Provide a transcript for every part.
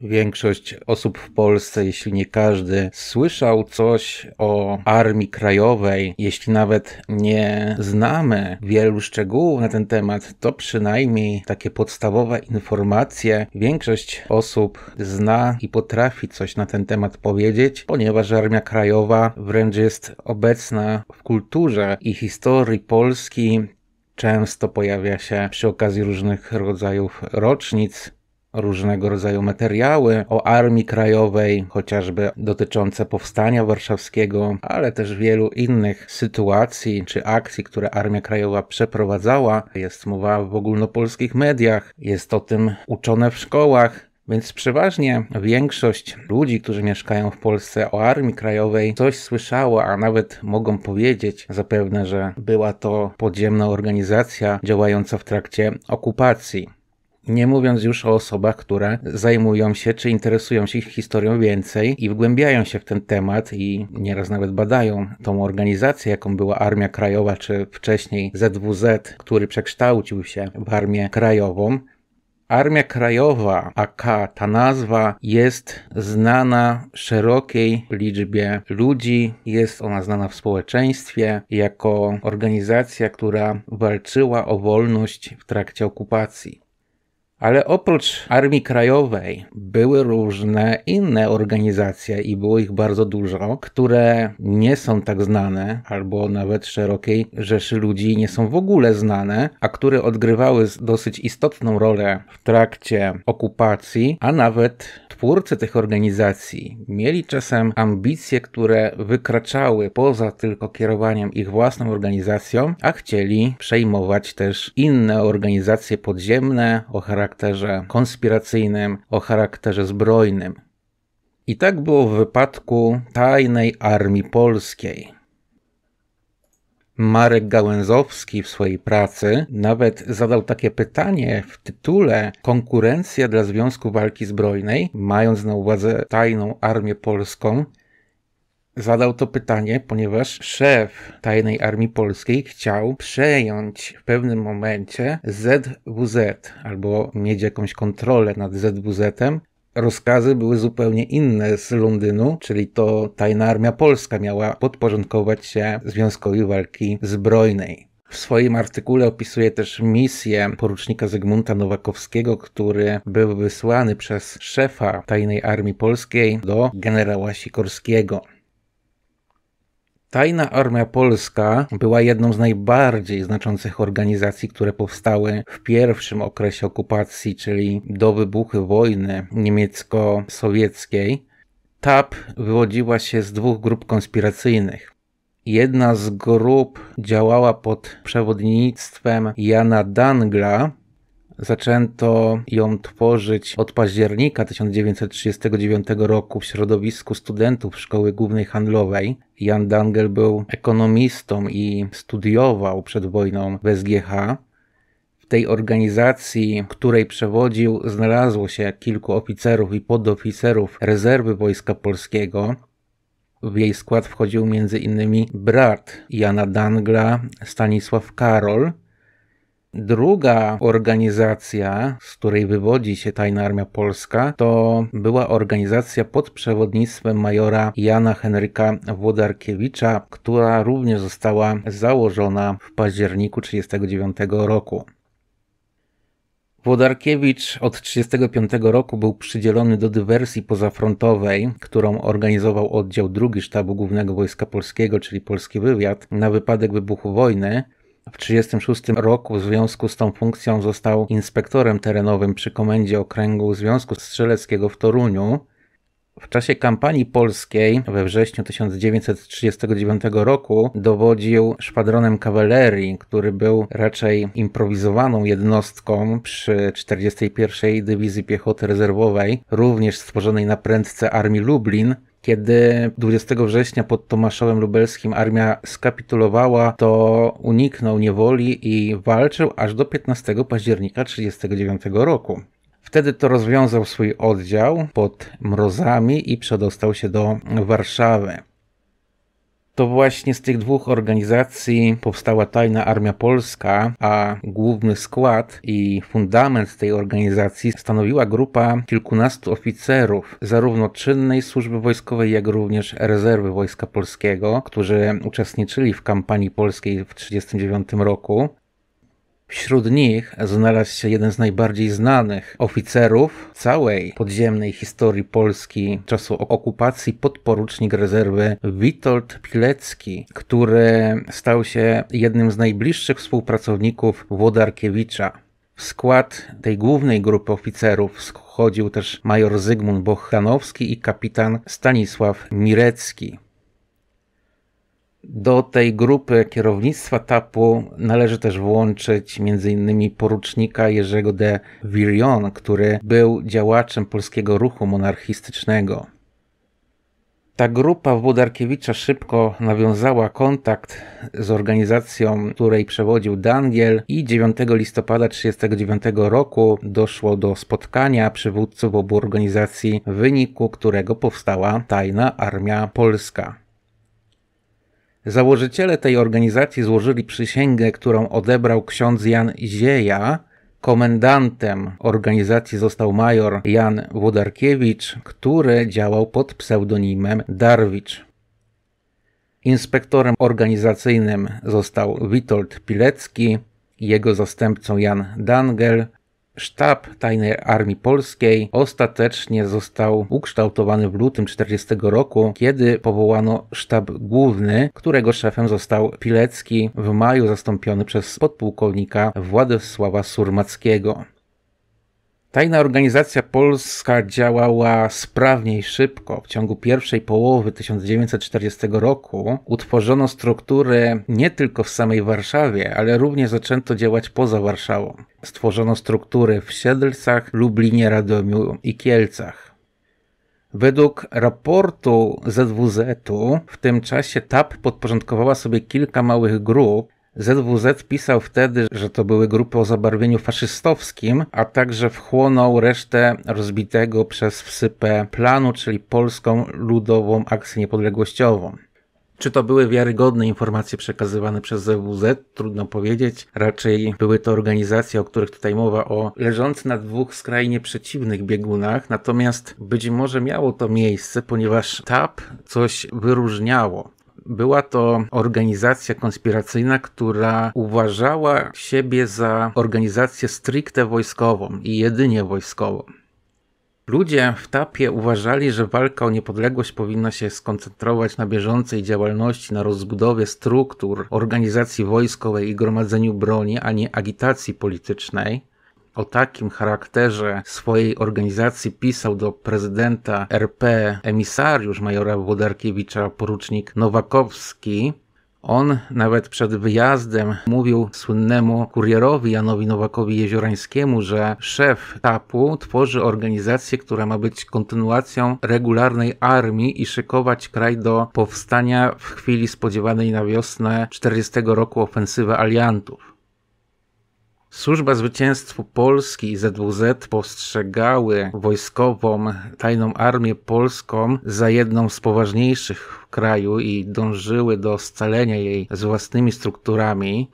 Większość osób w Polsce, jeśli nie każdy, słyszał coś o Armii Krajowej. Jeśli nawet nie znamy wielu szczegółów na ten temat, to przynajmniej takie podstawowe informacje większość osób zna i potrafi coś na ten temat powiedzieć, ponieważ Armia Krajowa wręcz jest obecna w kulturze i historii Polski. Często pojawia się przy okazji różnych rodzajów rocznic, różnego rodzaju materiały o Armii Krajowej, chociażby dotyczące powstania warszawskiego, ale też wielu innych sytuacji czy akcji, które Armia Krajowa przeprowadzała. Jest mowa w ogólnopolskich mediach, jest o tym uczone w szkołach. Więc przeważnie większość ludzi, którzy mieszkają w Polsce o Armii Krajowej, coś słyszała, a nawet mogą powiedzieć zapewne, że była to podziemna organizacja działająca w trakcie okupacji. Nie mówiąc już o osobach, które zajmują się czy interesują się ich historią więcej i wgłębiają się w ten temat i nieraz nawet badają tą organizację, jaką była Armia Krajowa, czy wcześniej ZWZ, który przekształcił się w Armię Krajową. Armia Krajowa AK, ta nazwa jest znana szerokiej liczbie ludzi, jest ona znana w społeczeństwie jako organizacja, która walczyła o wolność w trakcie okupacji. Ale oprócz Armii Krajowej były różne inne organizacje i było ich bardzo dużo, które nie są tak znane, albo nawet szerokiej rzeszy ludzi nie są w ogóle znane, a które odgrywały dosyć istotną rolę w trakcie okupacji, a nawet twórcy tych organizacji mieli czasem ambicje, które wykraczały poza tylko kierowaniem ich własną organizacją, a chcieli przejmować też inne organizacje podziemne o charakterze charakterze konspiracyjnym, o charakterze zbrojnym. I tak było w wypadku tajnej armii polskiej. Marek Gałęzowski w swojej pracy nawet zadał takie pytanie w tytule Konkurencja dla Związku Walki Zbrojnej, mając na uwadze tajną armię polską zadał to pytanie, ponieważ szef Tajnej Armii Polskiej chciał przejąć w pewnym momencie ZWZ albo mieć jakąś kontrolę nad ZWZ-em. Rozkazy były zupełnie inne z Londynu, czyli to Tajna Armia Polska miała podporządkować się Związkowi Walki Zbrojnej. W swoim artykule opisuje też misję porucznika Zygmunta Nowakowskiego, który był wysłany przez szefa Tajnej Armii Polskiej do generała Sikorskiego. Tajna Armia Polska była jedną z najbardziej znaczących organizacji, które powstały w pierwszym okresie okupacji, czyli do wybuchu wojny niemiecko-sowieckiej. TAP wywodziła się z dwóch grup konspiracyjnych. Jedna z grup działała pod przewodnictwem Jana Dangla, Zaczęto ją tworzyć od października 1939 roku w środowisku studentów Szkoły Głównej Handlowej. Jan Dangel był ekonomistą i studiował przed wojną w SGH. W tej organizacji, której przewodził, znalazło się kilku oficerów i podoficerów rezerwy Wojska Polskiego. W jej skład wchodził m.in. brat Jana Dangla, Stanisław Karol, Druga organizacja, z której wywodzi się Tajna Armia Polska, to była organizacja pod przewodnictwem majora Jana Henryka Włodarkiewicza, która również została założona w październiku 1939 roku. Włodarkiewicz od 1935 roku był przydzielony do dywersji pozafrontowej, którą organizował oddział II Sztabu Głównego Wojska Polskiego, czyli Polski Wywiad, na wypadek wybuchu wojny. W 1936 roku w związku z tą funkcją został inspektorem terenowym przy Komendzie Okręgu Związku Strzeleckiego w Toruniu. W czasie kampanii polskiej we wrześniu 1939 roku dowodził szwadronem kawalerii, który był raczej improwizowaną jednostką przy 41. Dywizji Piechoty Rezerwowej, również stworzonej na prędce Armii Lublin, kiedy 20 września pod Tomaszowem Lubelskim armia skapitulowała, to uniknął niewoli i walczył aż do 15 października 1939 roku. Wtedy to rozwiązał swój oddział pod mrozami i przedostał się do Warszawy to właśnie z tych dwóch organizacji powstała Tajna Armia Polska, a główny skład i fundament tej organizacji stanowiła grupa kilkunastu oficerów, zarówno czynnej służby wojskowej, jak również rezerwy Wojska Polskiego, którzy uczestniczyli w kampanii polskiej w 1939 roku. Wśród nich znalazł się jeden z najbardziej znanych oficerów całej podziemnej historii Polski czasu okupacji, podporucznik rezerwy Witold Pilecki, który stał się jednym z najbliższych współpracowników Włodarkiewicza. W skład tej głównej grupy oficerów wchodził też major Zygmunt Bochanowski i kapitan Stanisław Mirecki. Do tej grupy kierownictwa TAP-u należy też włączyć m.in. porucznika Jerzego de Virion, który był działaczem polskiego ruchu monarchistycznego. Ta grupa Włodarkiewicza szybko nawiązała kontakt z organizacją, której przewodził Daniel i 9 listopada 1939 roku doszło do spotkania przywódców obu organizacji, w wyniku którego powstała Tajna Armia Polska. Założyciele tej organizacji złożyli przysięgę, którą odebrał ksiądz Jan Zieja. Komendantem organizacji został major Jan Wodarkiewicz, który działał pod pseudonimem Darwicz. Inspektorem organizacyjnym został Witold Pilecki, jego zastępcą Jan Dangel, Sztab Tajnej Armii Polskiej ostatecznie został ukształtowany w lutym 40 roku, kiedy powołano sztab główny, którego szefem został Pilecki, w maju zastąpiony przez podpułkownika Władysława Surmackiego. Tajna organizacja polska działała sprawnie i szybko. W ciągu pierwszej połowy 1940 roku utworzono struktury nie tylko w samej Warszawie, ale również zaczęto działać poza Warszawą. Stworzono struktury w Siedlcach, Lublinie, Radomiu i Kielcach. Według raportu ZWZ-u w tym czasie TAP podporządkowała sobie kilka małych grup, ZWZ pisał wtedy, że to były grupy o zabarwieniu faszystowskim, a także wchłonął resztę rozbitego przez wsypę planu, czyli Polską Ludową Akcję Niepodległościową. Czy to były wiarygodne informacje przekazywane przez ZWZ? Trudno powiedzieć. Raczej były to organizacje, o których tutaj mowa, o leżące na dwóch skrajnie przeciwnych biegunach. Natomiast być może miało to miejsce, ponieważ TAP coś wyróżniało. Była to organizacja konspiracyjna, która uważała siebie za organizację stricte wojskową i jedynie wojskową. Ludzie w Tapie uważali, że walka o niepodległość powinna się skoncentrować na bieżącej działalności, na rozbudowie struktur, organizacji wojskowej i gromadzeniu broni, a nie agitacji politycznej o takim charakterze swojej organizacji pisał do prezydenta RP emisariusz majora Wodarkiewicza porucznik Nowakowski. On nawet przed wyjazdem mówił słynnemu kurierowi Janowi Nowakowi Jeziorańskiemu, że szef TAP-u tworzy organizację, która ma być kontynuacją regularnej armii i szykować kraj do powstania w chwili spodziewanej na wiosnę 40 roku ofensywy aliantów. Służba Zwycięstwu Polski i ZWZ postrzegały wojskową tajną armię polską za jedną z poważniejszych w kraju i dążyły do scalenia jej z własnymi strukturami.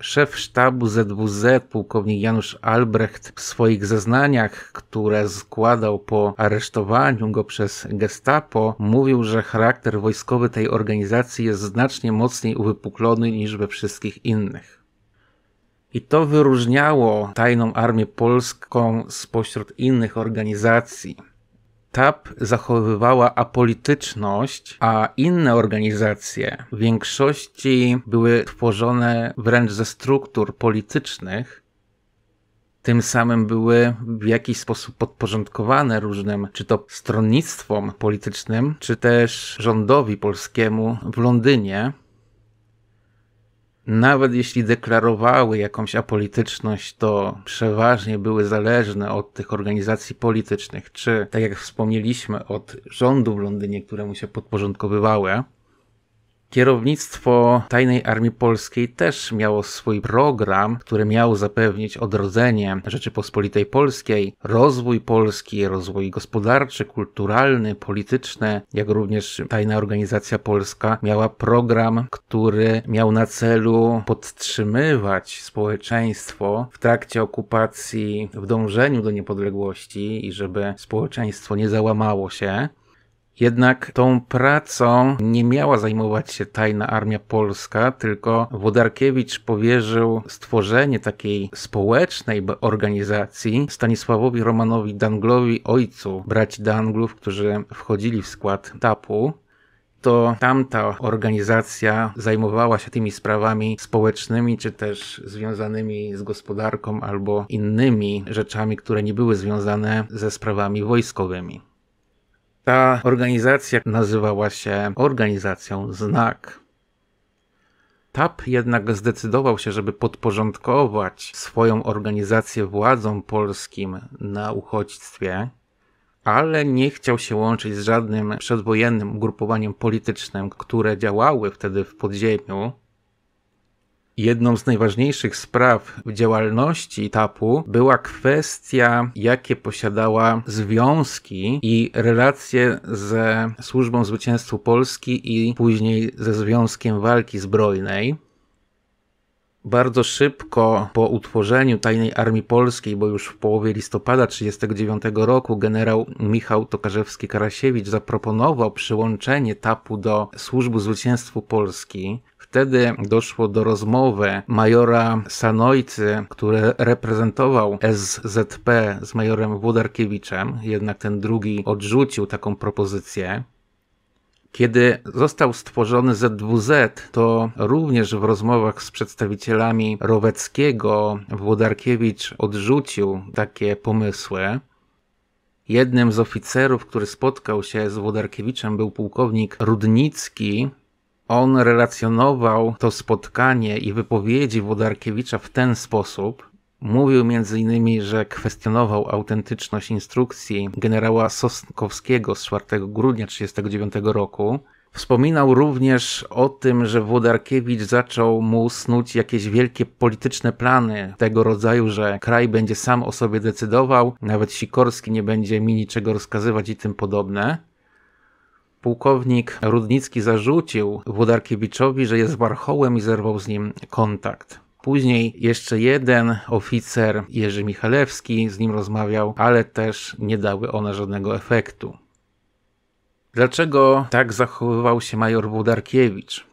Szef sztabu ZWZ, pułkownik Janusz Albrecht, w swoich zeznaniach, które składał po aresztowaniu go przez Gestapo, mówił, że charakter wojskowy tej organizacji jest znacznie mocniej uwypuklony niż we wszystkich innych. I to wyróżniało tajną armię polską spośród innych organizacji. TAP zachowywała apolityczność, a inne organizacje w większości były tworzone wręcz ze struktur politycznych, tym samym były w jakiś sposób podporządkowane różnym, czy to stronnictwom politycznym, czy też rządowi polskiemu w Londynie nawet jeśli deklarowały jakąś apolityczność, to przeważnie były zależne od tych organizacji politycznych, czy tak jak wspomnieliśmy, od rządu w Londynie, któremu się podporządkowywały. Kierownictwo Tajnej Armii Polskiej też miało swój program, który miał zapewnić odrodzenie Rzeczypospolitej Polskiej, rozwój Polski, rozwój gospodarczy, kulturalny, polityczny, jak również Tajna Organizacja Polska miała program, który miał na celu podtrzymywać społeczeństwo w trakcie okupacji, w dążeniu do niepodległości i żeby społeczeństwo nie załamało się. Jednak tą pracą nie miała zajmować się tajna armia polska, tylko Wodarkiewicz powierzył stworzenie takiej społecznej organizacji Stanisławowi Romanowi Danglowi, ojcu braci Danglów, którzy wchodzili w skład TAP-u to tamta organizacja zajmowała się tymi sprawami społecznymi, czy też związanymi z gospodarką, albo innymi rzeczami, które nie były związane ze sprawami wojskowymi. Ta organizacja nazywała się organizacją Znak. TAP jednak zdecydował się, żeby podporządkować swoją organizację władzom polskim na uchodźstwie, ale nie chciał się łączyć z żadnym przedwojennym ugrupowaniem politycznym, które działały wtedy w podziemiu, Jedną z najważniejszych spraw w działalności TAP-u była kwestia, jakie posiadała związki i relacje ze Służbą Zwycięstwu Polski i później ze Związkiem Walki Zbrojnej. Bardzo szybko po utworzeniu Tajnej Armii Polskiej, bo już w połowie listopada 1939 roku generał Michał Tokarzewski-Karasiewicz zaproponował przyłączenie TAP-u do Służby Zwycięstwu Polski wtedy doszło do rozmowy majora Sanojcy, który reprezentował SZP z majorem Włodarkiewiczem, jednak ten drugi odrzucił taką propozycję. Kiedy został stworzony ZWZ, to również w rozmowach z przedstawicielami Roweckiego Włodarkiewicz odrzucił takie pomysły. Jednym z oficerów, który spotkał się z Włodarkiewiczem, był pułkownik Rudnicki, on relacjonował to spotkanie i wypowiedzi Wodarkiewicza w ten sposób, Mówił m.in., że kwestionował autentyczność instrukcji generała Sosnkowskiego z 4 grudnia 1939 roku. Wspominał również o tym, że Włodarkiewicz zaczął mu snuć jakieś wielkie polityczne plany tego rodzaju, że kraj będzie sam o sobie decydował, nawet Sikorski nie będzie mi niczego rozkazywać i tym podobne. Pułkownik Rudnicki zarzucił Włodarkiewiczowi, że jest warchołem i zerwał z nim kontakt. Później jeszcze jeden oficer, Jerzy Michalewski, z nim rozmawiał, ale też nie dały one żadnego efektu. Dlaczego tak zachowywał się major Włodarkiewicz?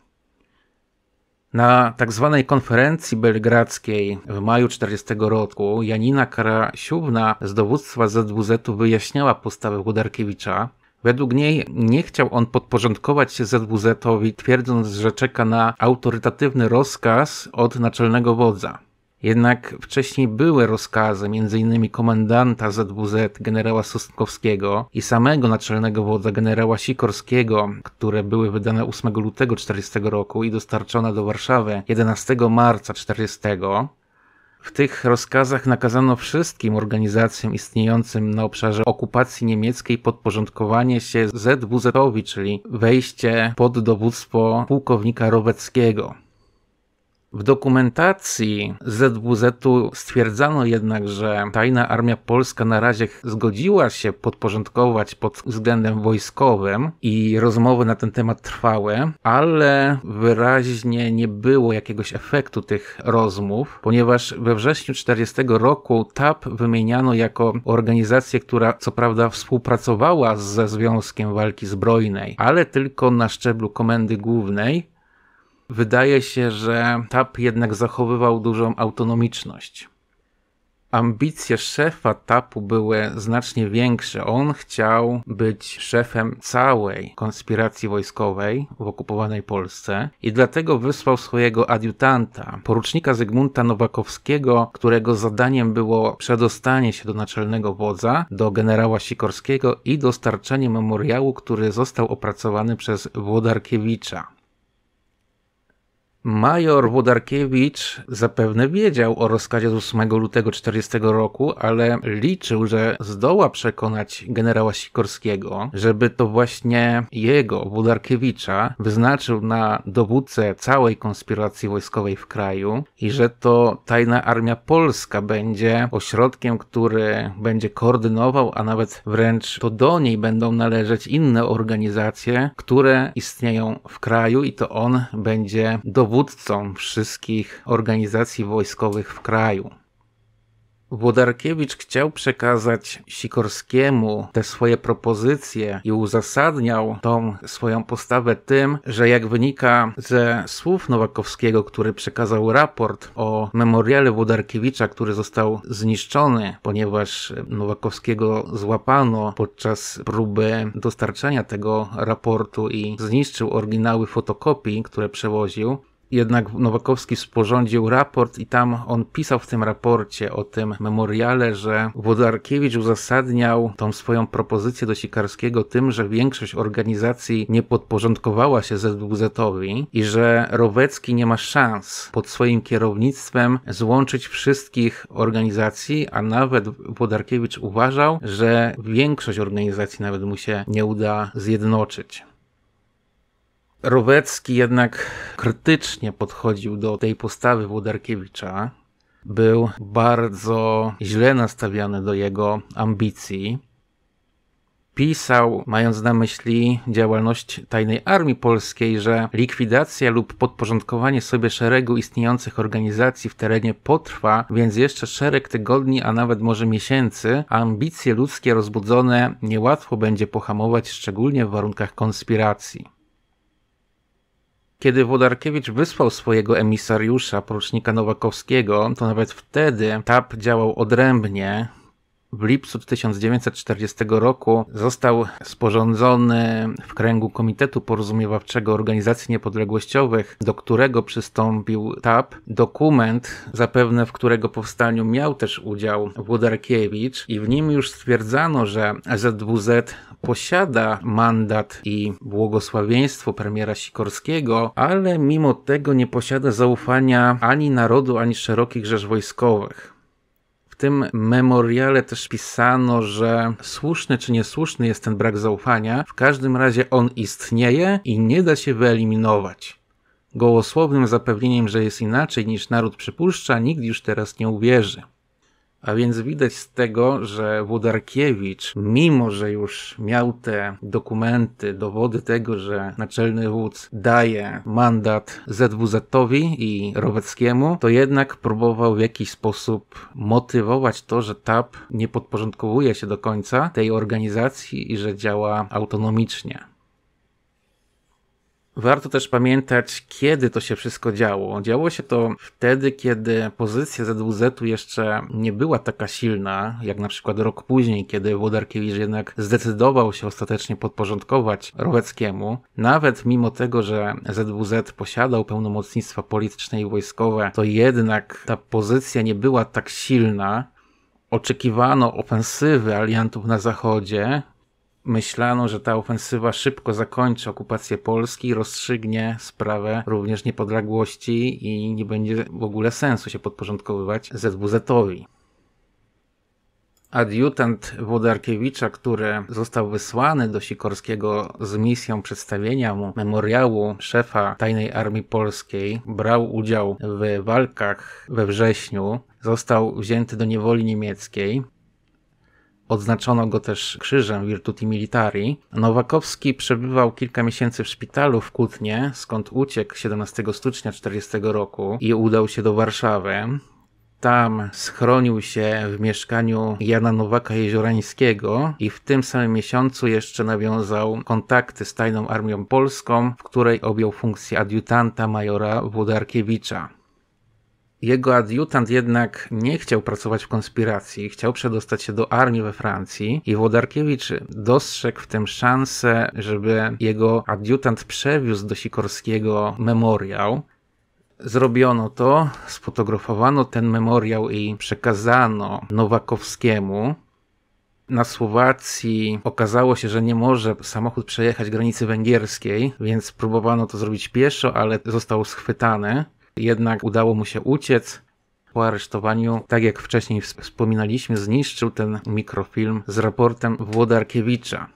Na tzw. Tak konferencji belgradzkiej w maju 40 roku Janina Karasiówna z dowództwa ZWZ wyjaśniała postawę Włodarkiewicza, Według niej nie chciał on podporządkować się ZWZ-owi, twierdząc, że czeka na autorytatywny rozkaz od naczelnego wodza. Jednak wcześniej były rozkazy m.in. komendanta ZWZ generała Sustkowskiego i samego naczelnego wodza generała Sikorskiego, które były wydane 8 lutego 40 roku i dostarczone do Warszawy 11 marca 40. W tych rozkazach nakazano wszystkim organizacjom istniejącym na obszarze okupacji niemieckiej podporządkowanie się ZWZ-owi, czyli wejście pod dowództwo pułkownika Roweckiego. W dokumentacji ZWZ-u stwierdzano jednak, że tajna armia polska na razie zgodziła się podporządkować pod względem wojskowym i rozmowy na ten temat trwały, ale wyraźnie nie było jakiegoś efektu tych rozmów, ponieważ we wrześniu 40 roku TAP wymieniano jako organizację, która co prawda współpracowała ze Związkiem Walki Zbrojnej, ale tylko na szczeblu Komendy Głównej Wydaje się, że TAP jednak zachowywał dużą autonomiczność. Ambicje szefa TAP-u były znacznie większe. On chciał być szefem całej konspiracji wojskowej w okupowanej Polsce i dlatego wysłał swojego adiutanta, porucznika Zygmunta Nowakowskiego, którego zadaniem było przedostanie się do naczelnego wodza, do generała Sikorskiego i dostarczenie memoriału, który został opracowany przez Włodarkiewicza. Major Wodarkiewicz zapewne wiedział o rozkazie z 8 lutego 40 roku, ale liczył, że zdoła przekonać generała Sikorskiego, żeby to właśnie jego, Wodarkiewicza, wyznaczył na dowódcę całej konspiracji wojskowej w kraju i że to tajna armia polska będzie ośrodkiem, który będzie koordynował, a nawet wręcz to do niej będą należeć inne organizacje, które istnieją w kraju i to on będzie dowódcą dowódcą wszystkich organizacji wojskowych w kraju. Włodarkiewicz chciał przekazać Sikorskiemu te swoje propozycje i uzasadniał tą swoją postawę tym, że jak wynika ze słów Nowakowskiego, który przekazał raport o memoriale Włodarkiewicza, który został zniszczony, ponieważ Nowakowskiego złapano podczas próby dostarczenia tego raportu i zniszczył oryginały fotokopii, które przewoził, jednak Nowakowski sporządził raport i tam on pisał w tym raporcie o tym memoriale, że Wodarkiewicz uzasadniał tą swoją propozycję do Sikarskiego tym, że większość organizacji nie podporządkowała się ZWZ-owi i że Rowecki nie ma szans pod swoim kierownictwem złączyć wszystkich organizacji, a nawet Wodarkiewicz uważał, że większość organizacji nawet mu się nie uda zjednoczyć. Rowecki jednak krytycznie podchodził do tej postawy Włodarkiewicza. Był bardzo źle nastawiony do jego ambicji. Pisał, mając na myśli działalność Tajnej Armii Polskiej, że likwidacja lub podporządkowanie sobie szeregu istniejących organizacji w terenie potrwa, więc jeszcze szereg tygodni, a nawet może miesięcy, a ambicje ludzkie rozbudzone niełatwo będzie pohamować, szczególnie w warunkach konspiracji. Kiedy Włodarkiewicz wysłał swojego emisariusza, porucznika Nowakowskiego, to nawet wtedy TAP działał odrębnie w lipcu 1940 roku został sporządzony w kręgu Komitetu Porozumiewawczego Organizacji Niepodległościowych, do którego przystąpił TAP, dokument, zapewne w którego powstaniu miał też udział Włodarkiewicz i w nim już stwierdzano, że ZWZ posiada mandat i błogosławieństwo premiera Sikorskiego, ale mimo tego nie posiada zaufania ani narodu, ani szerokich rzesz wojskowych tym memoriale też pisano, że słuszny czy niesłuszny jest ten brak zaufania, w każdym razie on istnieje i nie da się wyeliminować. Gołosłownym zapewnieniem, że jest inaczej niż naród przypuszcza, nikt już teraz nie uwierzy. A więc widać z tego, że Włodarkiewicz, mimo że już miał te dokumenty, dowody tego, że naczelny wódz daje mandat ZWZ-owi i Roweckiemu, to jednak próbował w jakiś sposób motywować to, że TAP nie podporządkowuje się do końca tej organizacji i że działa autonomicznie warto też pamiętać, kiedy to się wszystko działo. Działo się to wtedy, kiedy pozycja ZWZ-u jeszcze nie była taka silna, jak na przykład rok później, kiedy Włodarkiewicz jednak zdecydował się ostatecznie podporządkować Roweckiemu. Nawet mimo tego, że ZWZ posiadał pełnomocnictwa polityczne i wojskowe, to jednak ta pozycja nie była tak silna, oczekiwano ofensywy aliantów na zachodzie, myślano, że ta ofensywa szybko zakończy okupację Polski, rozstrzygnie sprawę również niepodległości i nie będzie w ogóle sensu się podporządkowywać ZWZ-owi. Adiutant Wodarkiewicza, który został wysłany do Sikorskiego z misją przedstawienia mu memoriału szefa Tajnej Armii Polskiej, brał udział w walkach we wrześniu, został wzięty do niewoli niemieckiej. Odznaczono go też krzyżem Virtuti Militari. Nowakowski przebywał kilka miesięcy w szpitalu w Kutnie, skąd uciekł 17 stycznia 40 roku i udał się do Warszawy. Tam schronił się w mieszkaniu Jana Nowaka Jeziorańskiego i w tym samym miesiącu jeszcze nawiązał kontakty z Tajną Armią Polską, w której objął funkcję adiutanta majora Włodarkiewicza. Jego adiutant jednak nie chciał pracować w konspiracji, chciał przedostać się do armii we Francji i Włodarkiewicz dostrzegł w tym szansę, żeby jego adiutant przewiózł do Sikorskiego memoriał. Zrobiono to, sfotografowano ten memoriał i przekazano Nowakowskiemu. Na Słowacji okazało się, że nie może samochód przejechać granicy węgierskiej, więc próbowano to zrobić pieszo, ale został schwytany jednak udało mu się uciec. Po aresztowaniu, tak jak wcześniej wspominaliśmy, zniszczył ten mikrofilm z raportem Włodarkiewicza.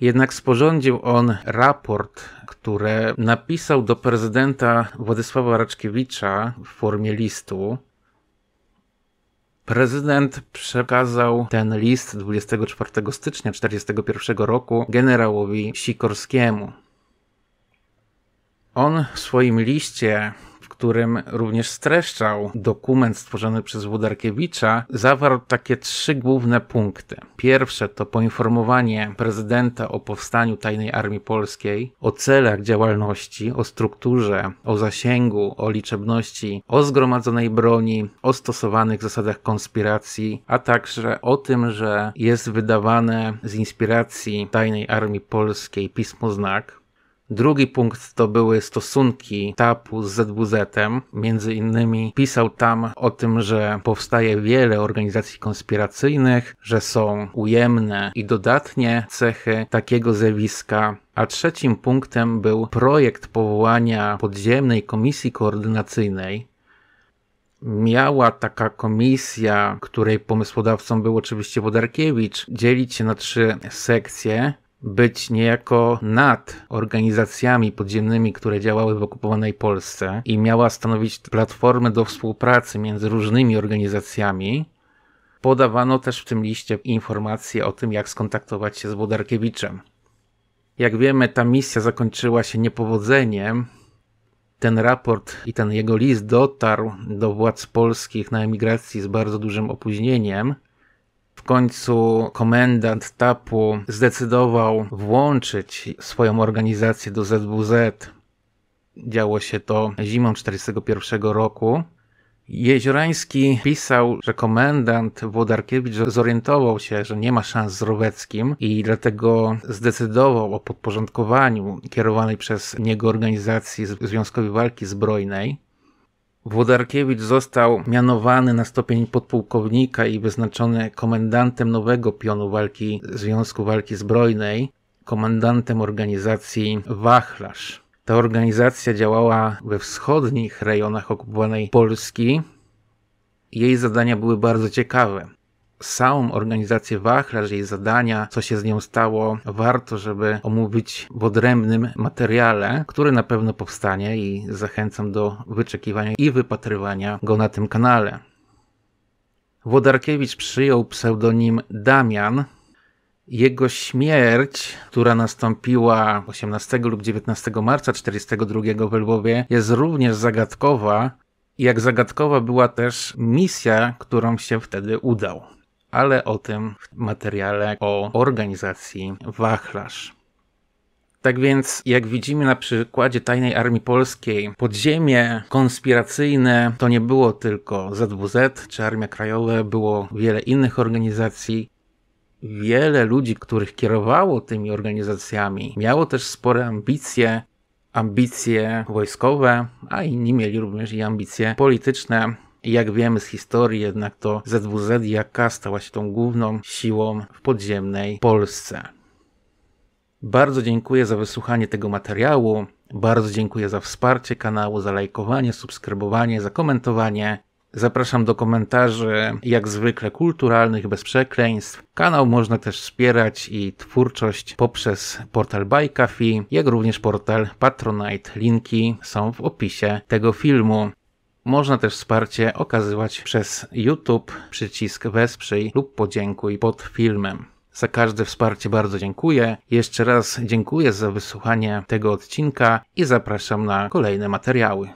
Jednak sporządził on raport, który napisał do prezydenta Władysława Raczkiewicza w formie listu. Prezydent przekazał ten list 24 stycznia 1941 roku generałowi Sikorskiemu. On w swoim liście w którym również streszczał dokument stworzony przez Włodarkiewicza, zawarł takie trzy główne punkty. Pierwsze to poinformowanie prezydenta o powstaniu Tajnej Armii Polskiej, o celach działalności, o strukturze, o zasięgu, o liczebności, o zgromadzonej broni, o stosowanych zasadach konspiracji, a także o tym, że jest wydawane z inspiracji Tajnej Armii Polskiej pismo Znak. Drugi punkt to były stosunki TAP-u z ZWZ. -em. Między innymi pisał tam o tym, że powstaje wiele organizacji konspiracyjnych, że są ujemne i dodatnie cechy takiego zjawiska. A trzecim punktem był projekt powołania podziemnej komisji koordynacyjnej, miała taka komisja, której pomysłodawcą był oczywiście Wodarkiewicz, dzielić się na trzy sekcje być niejako nad organizacjami podziemnymi, które działały w okupowanej Polsce i miała stanowić platformę do współpracy między różnymi organizacjami. Podawano też w tym liście informacje o tym, jak skontaktować się z Włodarkiewiczem. Jak wiemy, ta misja zakończyła się niepowodzeniem. Ten raport i ten jego list dotarł do władz polskich na emigracji z bardzo dużym opóźnieniem. W końcu komendant TAP-u zdecydował włączyć swoją organizację do ZWZ. Działo się to zimą 1941 roku. Jeziorański pisał, że komendant Włodarkiewicz zorientował się, że nie ma szans z Roweckim i dlatego zdecydował o podporządkowaniu kierowanej przez niego organizacji Związkowej Walki Zbrojnej. Włodarkiewicz został mianowany na stopień podpułkownika i wyznaczony komendantem nowego pionu walki Związku Walki Zbrojnej, komendantem organizacji Wachlarz. Ta organizacja działała we wschodnich rejonach okupowanej Polski. Jej zadania były bardzo ciekawe samą organizację wachlarz, jej zadania, co się z nią stało, warto, żeby omówić w odrębnym materiale, który na pewno powstanie i zachęcam do wyczekiwania i wypatrywania go na tym kanale. Wodarkiewicz przyjął pseudonim Damian. Jego śmierć, która nastąpiła 18 lub 19 marca 1942 w Lwowie, jest również zagadkowa, jak zagadkowa była też misja, którą się wtedy udał ale o tym w materiale o organizacji Wachlarz. Tak więc, jak widzimy na przykładzie Tajnej Armii Polskiej, podziemie konspiracyjne to nie było tylko ZWZ czy Armia Krajowa, było wiele innych organizacji. Wiele ludzi, których kierowało tymi organizacjami, miało też spore ambicje, ambicje wojskowe, a inni mieli również i ambicje polityczne, jak wiemy z historii jednak to ZWZ AK stała się tą główną siłą w podziemnej Polsce. Bardzo dziękuję za wysłuchanie tego materiału. Bardzo dziękuję za wsparcie kanału, za lajkowanie, subskrybowanie, za komentowanie. Zapraszam do komentarzy, jak zwykle kulturalnych, bez przekleństw. Kanał można też wspierać i twórczość poprzez portal Bajkafi, jak również portal Patronite. Linki są w opisie tego filmu. Można też wsparcie okazywać przez YouTube, przycisk wesprzyj lub podziękuj pod filmem. Za każde wsparcie bardzo dziękuję. Jeszcze raz dziękuję za wysłuchanie tego odcinka i zapraszam na kolejne materiały.